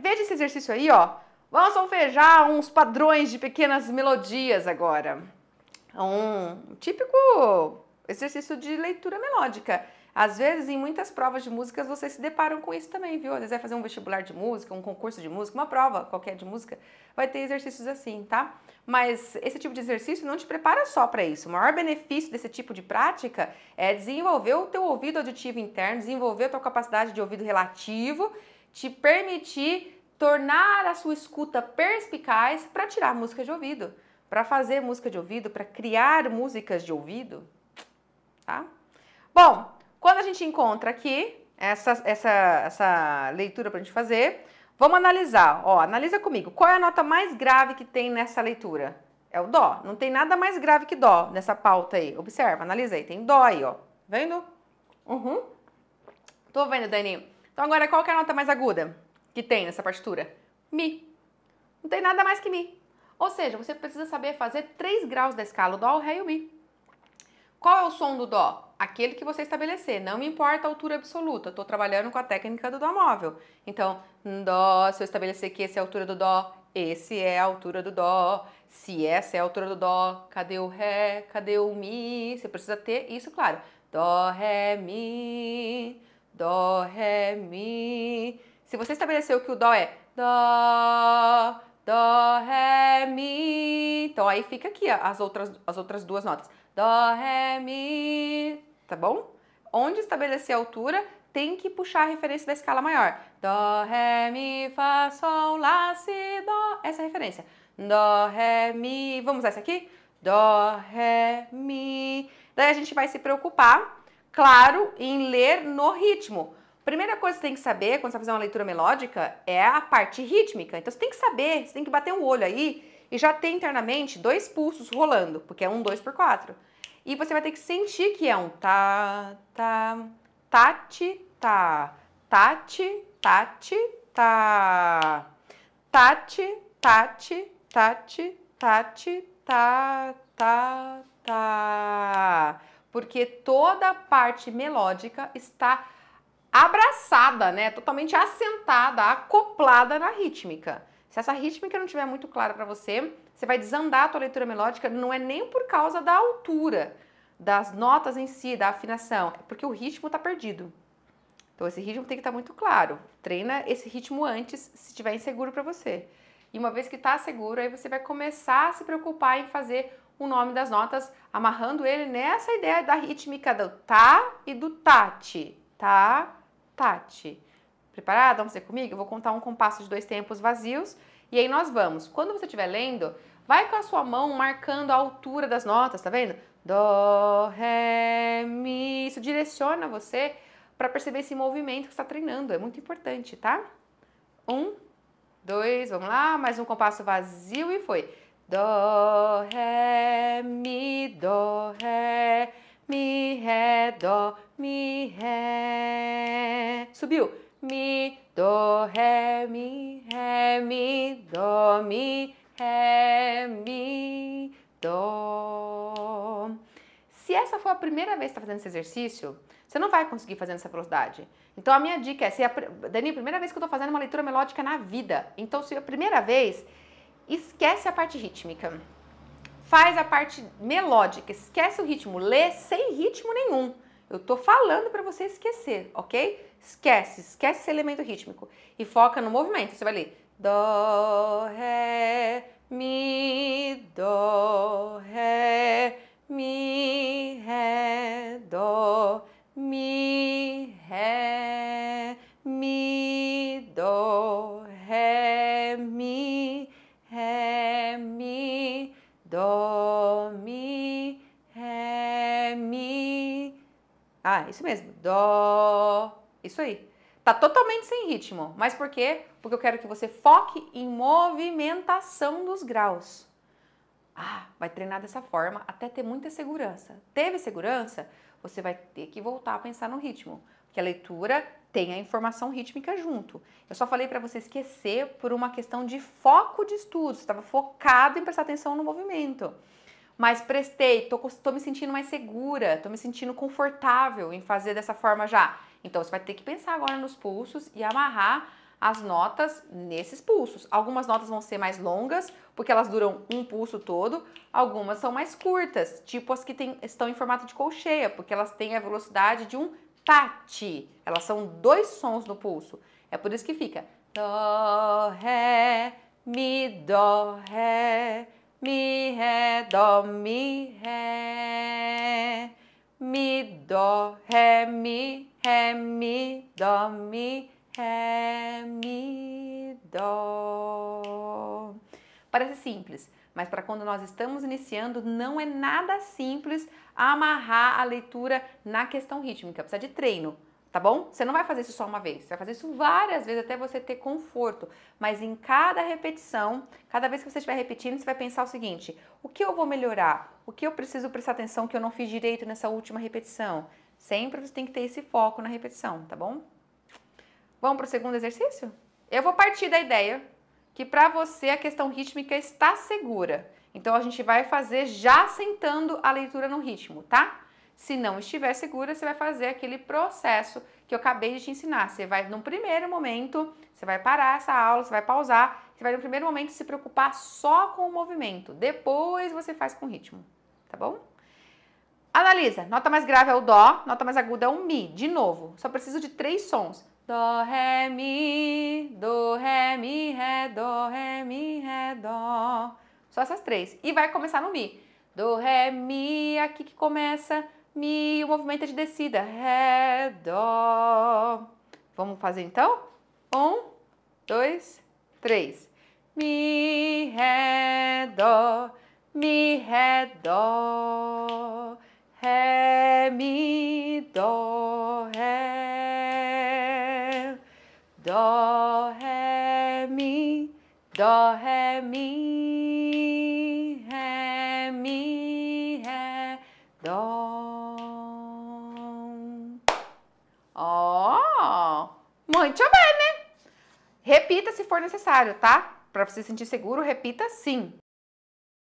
Veja esse exercício aí, ó. Vamos alvejar uns padrões de pequenas melodias agora. Um típico exercício de leitura melódica. Às vezes, em muitas provas de músicas, vocês se deparam com isso também, viu? Às vezes vai fazer um vestibular de música, um concurso de música, uma prova qualquer de música, vai ter exercícios assim, tá? Mas esse tipo de exercício não te prepara só para isso. O maior benefício desse tipo de prática é desenvolver o teu ouvido auditivo interno, desenvolver a tua capacidade de ouvido relativo te permitir tornar a sua escuta perspicaz para tirar música de ouvido, para fazer música de ouvido, para criar músicas de ouvido, tá? Bom, quando a gente encontra aqui essa, essa, essa leitura para a gente fazer, vamos analisar. Ó, analisa comigo. Qual é a nota mais grave que tem nessa leitura? É o dó. Não tem nada mais grave que dó nessa pauta aí. Observa, analisa aí. Tem dó aí, ó. Vendo? Uhum. Tô vendo, Daninho. Então agora, qual é a nota mais aguda que tem nessa partitura? Mi. Não tem nada mais que Mi. Ou seja, você precisa saber fazer três graus da escala, o Dó, o Ré e o Mi. Qual é o som do Dó? Aquele que você estabelecer. Não me importa a altura absoluta. Estou trabalhando com a técnica do Dó móvel. Então, Dó, se eu estabelecer que essa é a altura do Dó, esse é a altura do Dó. Se essa é a altura do Dó, cadê o Ré? Cadê o Mi? Você precisa ter isso claro. Dó, Ré, Mi. Dó, Ré, Mi. Se você estabeleceu que o Dó é Dó, Dó, Ré, Mi. Então aí fica aqui as outras, as outras duas notas. Dó, Ré, Mi. Tá bom? Onde estabelecer a altura, tem que puxar a referência da escala maior. Dó, Ré, Mi, Fá, Sol, Lá, Si, Dó. Essa é a referência. Dó, Ré, Mi. Vamos usar essa aqui? Dó, Ré, Mi. Daí a gente vai se preocupar claro em ler no ritmo. Primeira coisa que você tem que saber quando você vai fazer uma leitura melódica é a parte rítmica. Então você tem que saber, você tem que bater um olho aí e já ter internamente dois pulsos rolando, porque é um dois por quatro. E você vai ter que sentir que é um tá, tá, tati, tá, tati, tati, tá, tati, tati, tati, tati, tá, tá. tá porque toda a parte melódica está abraçada, né? Totalmente assentada, acoplada na rítmica. Se essa rítmica não estiver muito clara para você, você vai desandar a tua leitura melódica, não é nem por causa da altura das notas em si, da afinação, é porque o ritmo está perdido. Então esse ritmo tem que estar tá muito claro. Treina esse ritmo antes, se estiver inseguro para você. E uma vez que está seguro, aí você vai começar a se preocupar em fazer o nome das notas, amarrando ele nessa ideia da rítmica do tá e do tati. Tá, tati. Preparada? Vamos ser comigo? Eu vou contar um compasso de dois tempos vazios e aí nós vamos. Quando você estiver lendo, vai com a sua mão marcando a altura das notas, tá vendo? Dó, ré, mi. Isso direciona você para perceber esse movimento que está treinando. É muito importante, tá? Um, dois, vamos lá. Mais um compasso vazio e foi. Dó, Ré, Mi, Dó, Ré, Mi, Ré, Dó, Mi, Ré. Subiu. Mi, Dó, Ré, Mi, Ré, Mi, Dó, Mi, Ré, Mi, Dó. Se essa for a primeira vez que está fazendo esse exercício, você não vai conseguir fazer nessa velocidade. Então a minha dica é, se é a, Dani, é primeira vez que eu estou fazendo uma leitura melódica na vida, então se é a primeira vez esquece a parte rítmica. Faz a parte melódica, esquece o ritmo, lê sem ritmo nenhum. Eu tô falando para você esquecer, ok? Esquece, esquece esse elemento rítmico e foca no movimento. Você vai ler dó, ré, mi, dó, ré, mi, ré, dó, mi, ré, mi. Ah, isso mesmo. Dó. Isso aí. Tá totalmente sem ritmo. Mas por quê? Porque eu quero que você foque em movimentação dos graus. Ah, vai treinar dessa forma até ter muita segurança. Teve segurança? Você vai ter que voltar a pensar no ritmo, porque a leitura tem a informação rítmica junto. Eu só falei para você esquecer por uma questão de foco de estudo, estava focado em prestar atenção no movimento mas prestei, tô, tô me sentindo mais segura, tô me sentindo confortável em fazer dessa forma já. Então você vai ter que pensar agora nos pulsos e amarrar as notas nesses pulsos. Algumas notas vão ser mais longas, porque elas duram um pulso todo, algumas são mais curtas, tipo as que tem, estão em formato de colcheia, porque elas têm a velocidade de um tati. Elas são dois sons no pulso. É por isso que fica dó, ré, mi, dó, ré, mi, ré, dó, mi, ré, mi, dó, ré, mi, ré, mi, dó, mi, ré, mi, dó. Parece simples, mas para quando nós estamos iniciando, não é nada simples amarrar a leitura na questão rítmica, precisa de treino tá bom? Você não vai fazer isso só uma vez, você vai fazer isso várias vezes até você ter conforto. Mas em cada repetição, cada vez que você estiver repetindo, você vai pensar o seguinte: o que eu vou melhorar? O que eu preciso prestar atenção que eu não fiz direito nessa última repetição? Sempre você tem que ter esse foco na repetição, tá bom? Vamos para o segundo exercício? Eu vou partir da ideia que para você a questão rítmica está segura. Então a gente vai fazer já sentando a leitura no ritmo, tá? Se não estiver segura, você vai fazer aquele processo que eu acabei de te ensinar. Você vai, num primeiro momento, você vai parar essa aula, você vai pausar, você vai, no primeiro momento, se preocupar só com o movimento. Depois você faz com o ritmo, tá bom? Analisa. Nota mais grave é o Dó, nota mais aguda é o Mi. De novo, só preciso de três sons. Dó, Ré, Mi, Dó, Ré, Mi, Ré, Dó, Ré, Mi, Ré, Dó. Só essas três. E vai começar no Mi. Dó, Ré, Mi, aqui que começa. Mi, o movimento é de descida. Ré, Dó. Vamos fazer então? Um, dois, três. Mi, Ré, Dó. Mi, Ré, Dó. Ré, Mi, Dó, Ré. Dó, Ré, Mi. Dó, Ré, Mi. Ré, Mi, Ré, Dó. Repita se for necessário, tá? Para você se sentir seguro, repita sim.